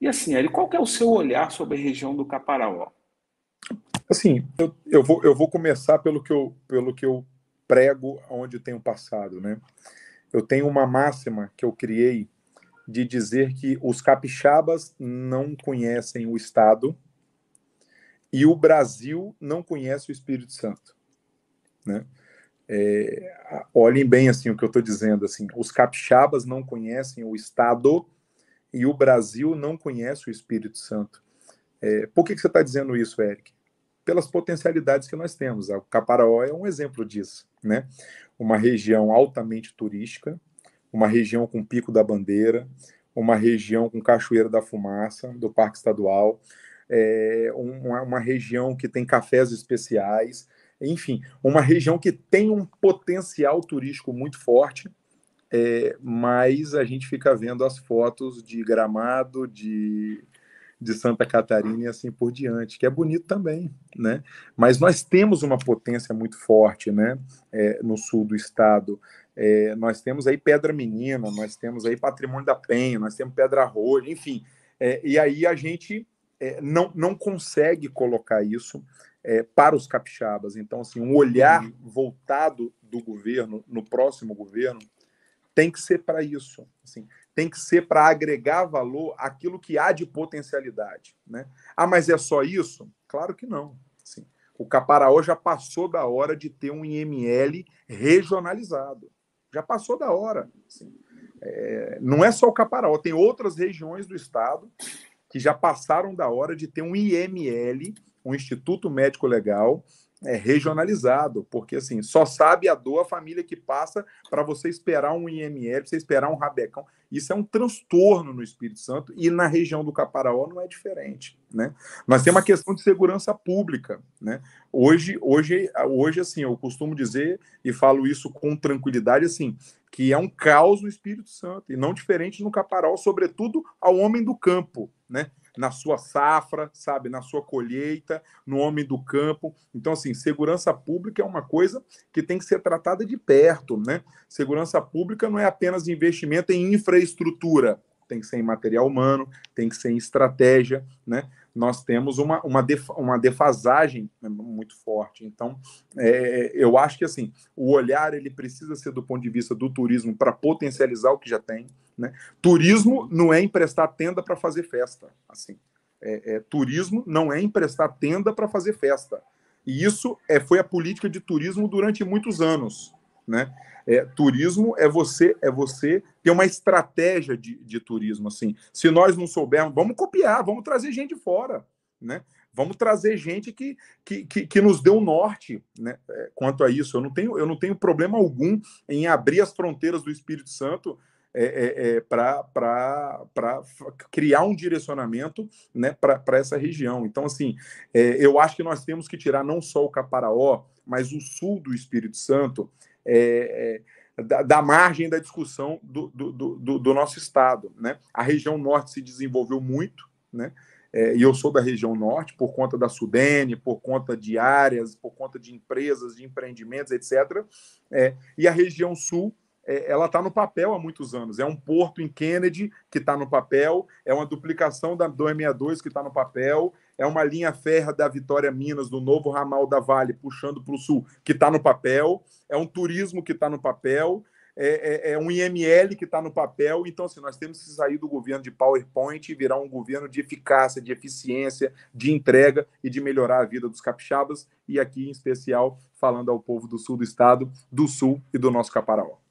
E assim, Eli, qual é o seu olhar sobre a região do Caparaó? Assim, eu, eu, vou, eu vou começar pelo que eu, pelo que eu prego onde tenho passado, né? Eu tenho uma máxima que eu criei de dizer que os capixabas não conhecem o Estado e o Brasil não conhece o Espírito Santo, né? É, olhem bem assim o que eu estou dizendo assim, os capixabas não conhecem o Estado e o Brasil não conhece o Espírito Santo. É, por que, que você está dizendo isso, Eric? Pelas potencialidades que nós temos. O Caparaó é um exemplo disso. Né? Uma região altamente turística, uma região com Pico da Bandeira, uma região com Cachoeira da Fumaça, do Parque Estadual, é, uma, uma região que tem cafés especiais, enfim, uma região que tem um potencial turístico muito forte é, mas a gente fica vendo as fotos de Gramado, de, de Santa Catarina e assim por diante, que é bonito também, né? Mas nós temos uma potência muito forte, né? É, no sul do estado. É, nós temos aí Pedra Menina, nós temos aí Patrimônio da Penha, nós temos Pedra Roja, enfim. É, e aí a gente é, não, não consegue colocar isso é, para os capixabas. Então, assim, um olhar voltado do governo, no próximo governo, tem que ser para isso. Assim, tem que ser para agregar valor aquilo que há de potencialidade. Né? Ah, mas é só isso? Claro que não. Assim, o Caparaó já passou da hora de ter um IML regionalizado. Já passou da hora. Assim. É, não é só o Caparaó, tem outras regiões do estado que já passaram da hora de ter um IML, um Instituto Médico Legal, é, regionalizado, porque assim, só sabe a dor a família que passa para você esperar um IML, você esperar um rabecão. Isso é um transtorno no Espírito Santo e na região do Caparaó não é diferente, né? mas tem uma questão de segurança pública, né? Hoje, hoje, hoje assim, eu costumo dizer e falo isso com tranquilidade assim, que é um caos no Espírito Santo e não diferente no Caparaó, sobretudo ao homem do campo, né? na sua safra, sabe, na sua colheita, no homem do campo. Então, assim, segurança pública é uma coisa que tem que ser tratada de perto, né? Segurança pública não é apenas investimento em infraestrutura, tem que ser em material humano, tem que ser em estratégia, né? nós temos uma, uma, def, uma defasagem né, muito forte. Então, é, eu acho que assim o olhar ele precisa ser do ponto de vista do turismo para potencializar o que já tem. Né? Turismo não é emprestar tenda para fazer festa. Assim, é, é, turismo não é emprestar tenda para fazer festa. E isso é, foi a política de turismo durante muitos anos né? É, turismo é você é você ter uma estratégia de, de turismo assim. Se nós não soubermos, vamos copiar, vamos trazer gente de fora, né? Vamos trazer gente que, que, que, que nos dê um norte, né? É, quanto a isso, eu não tenho eu não tenho problema algum em abrir as fronteiras do Espírito Santo é, é, é, para criar um direcionamento né, para essa região. Então, assim, é, eu acho que nós temos que tirar não só o Caparaó, mas o sul do Espírito Santo é, é, da, da, margem da discussão do, do, do, do, nosso Estado. Né? A região norte se desenvolveu muito, né? É, e eu sou da região norte, por conta da Sudene, por conta de áreas, por conta de empresas, de empreendimentos, etc. É, e a região sul, é, ela está no papel há muitos anos. É um porto em Kennedy que está no papel, é uma duplicação da 262 que está no papel, é uma linha ferra da Vitória Minas, do novo ramal da Vale, puxando para o sul, que está no papel, é um turismo que está no papel, é, é, é, um IML que está no papel. Então, assim, nós temos que sair do governo de PowerPoint e virar um governo de eficácia, de eficiência, de entrega e de melhorar a vida dos capixabas. E aqui, em especial, falando ao povo do sul do estado, do sul e do nosso Caparaó.